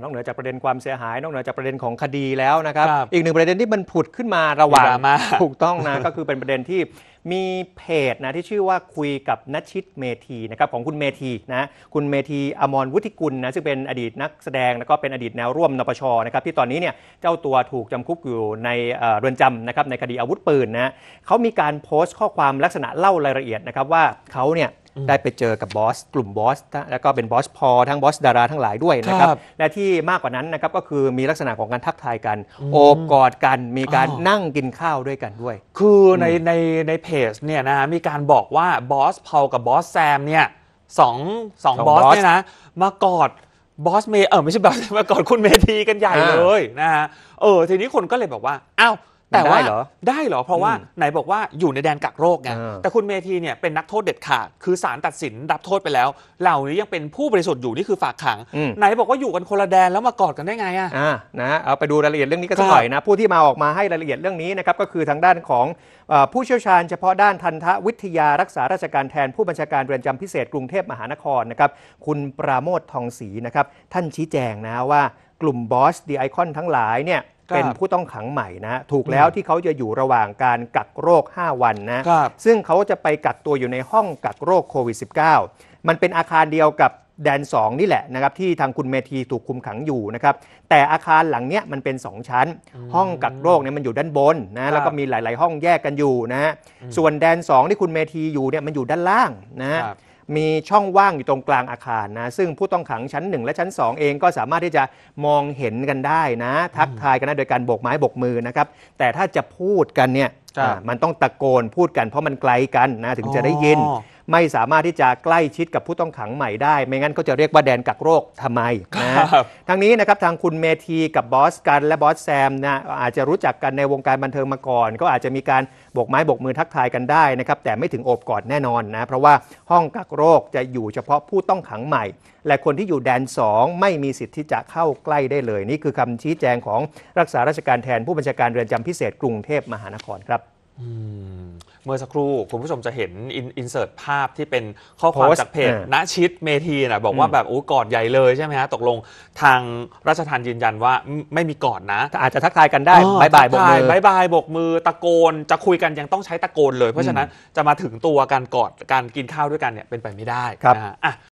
นอกเหนือจากประเด็นความเสียหายนอกเหนือจากประเด็นของคดีแล้วนะครับรบอีกหนึ่งประเด็นที่มันผุดขึ้นมาระหว่างาาถูกต้องนะก็คือเป็นประเด็นที่มีเพจนะที่ชื่อว่าคุยกับนัชิตเมธีนะครับของคุณเมธีนะคุณเมธีอมรวุฒิกุลนะซึ่งเป็นอดีตนักแสดงแล้วก็เป็นอดีตแนวร่วมนปชนะครับที่ตอนนี้เนี่ยเจ้าตัวถูกจำคุกอยู่ในเรือนจำนะครับในคดีอาวุธปืนนะเขามีการโพสต์ข้อความลักษณะเล่ารายละเอียดนะครับว่าเขาเนี่ยได้ไปเจอกับบอสกลุ่มบอสแล้วก็เป็นบอสพอทั้งบอสดาราทั้งหลายด้วยนะครับและที่มากกว่านั้นนะครับก็คือมีลักษณะของการทักทายกัน โอบกอดกันมีการนั่งกินข้าวด้วยกันด้วย คือในในในเพจเนี่ยนะมีการบอกว่าบอสพอกับบอสแซมเนี่ยสองสองบอสเนี่ยนะมากอดบอสเมเออไม่ใช่บอสมากอดคุณเมธีกันใหญ่เลยนะฮะเออทีนี้คนก็เลยบอกว่าอ้าวแต่ว่าได้เหรอได้เหรอเพราะว่าไหนบอกว่าอยู่ในแดนกักโรคไงแต่คุณเมธีเนี่ยเป็นนักโทษเด็ดขาดคือสารตัดสินรับโทษไปแล้ว เหล่านี้ยังเป็นผู้บริสุทธิ์อยู่นี่คือฝากขังไหนบอกว่าอยู่กันคนละแดนแล้วมากอดกันได้ไงอ่ะนะเอาไปดูรายละเอียดเรื่องนี้กันสักหน่อยนะผู้ที่มาออกมาให้รายละเอียดเรื่องนี้นะครับก็คือทางด้านของผู้เชี่ยวชาญเฉพาะด้านทันทวิทยารักษาราชการแทน ผู้บัญชาการเรือนจำพิเศษกรุงเทพมหานครนะครับคุณปราโมททองศรีนะครับท่านชี้แจงนะว่ากลุ่มบอสดีไอคอนทั้งหลายเนี่ยเป็นผู้ต้องขังใหม่นะถูกแล้วที่เขาจะอยู่ระหว่างการกักโรค 5 วันนะซึ่งเขาจะไปกักตัวอยู่ในห้องกักโรคโควิด -19 มันเป็นอาคารเดียวกับแดน 2 นี่แหละนะครับที่ทางคุณเมธีถูกคุมขังอยู่นะครับ แต่อาคารหลังเนี้ยมันเป็น 2 ชั้น ห้องกักโรคเนี่ยมันอยู่ด้านบนนะ แล้วก็มีหลาย ๆ ห้องแยกกันอยู่นะ ส่วนแดน 2 ที่คุณเมธีอยู่เนี่ยมันอยู่ด้านล่างนะมีช่องว่างอยู่ตรงกลางอาคารนะ ซึ่งผู้ต้องขังชั้น 1 และชั้น 2 เองก็สามารถที่จะมองเห็นกันได้นะ ทักทายกันได้โดยการโบกไม้โบกมือนะครับ แต่ถ้าจะพูดกันเนี่ยมันต้องตะโกนพูดกันเพราะมันไกลกันนะ ถึงจะได้ยินไม่สามารถที่จะใกล้ชิดกับผู้ต้องขังใหม่ได้ ไม่งั้นก็จะเรียกว่าแดนกักโรคทำไมนะ ทั้งนี้นะครับทางคุณเมธีกับบอสกันและบอสแซมนะอาจจะรู้จักกันในวงการบันเทิงมาก่อน ก็อาจจะมีการบกไม้บกมือทักทายกันได้นะครับ แต่ไม่ถึงโอบกอดแน่นอนนะ เพราะว่าห้องกักโรคจะอยู่เฉพาะผู้ต้องขังใหม่ และคนที่อยู่แดน 2 ไม่มีสิทธิ์ที่จะเข้าใกล้ได้เลยนี่คือคำชี้แจงของรักษาราชการแทนผู้บัญชาการเรือนจำพิเศษกรุงเทพมหานครครับ อืมเมื่อสักครู่คุณผู้ชมจะเห็นอินเสิร์ตภาพที่เป็นข้อความจากเพจณชิดเมทีนะบอกว่าแบบโอ้กอดใหญ่เลยใช่ไหมฮะตกลงทางราชทานยืนยันว่าไม่มีกอดนะอาจจะทักทายกันได้บายบายบกมือบายบายบกมือตะโกนจะคุยกันยังต้องใช้ตะโกนเลย เพราะฉะนั้นจะมาถึงตัวการกอดการกินข้าวด้วยกันเนี่ยเป็นไปไม่ได้นะฮะ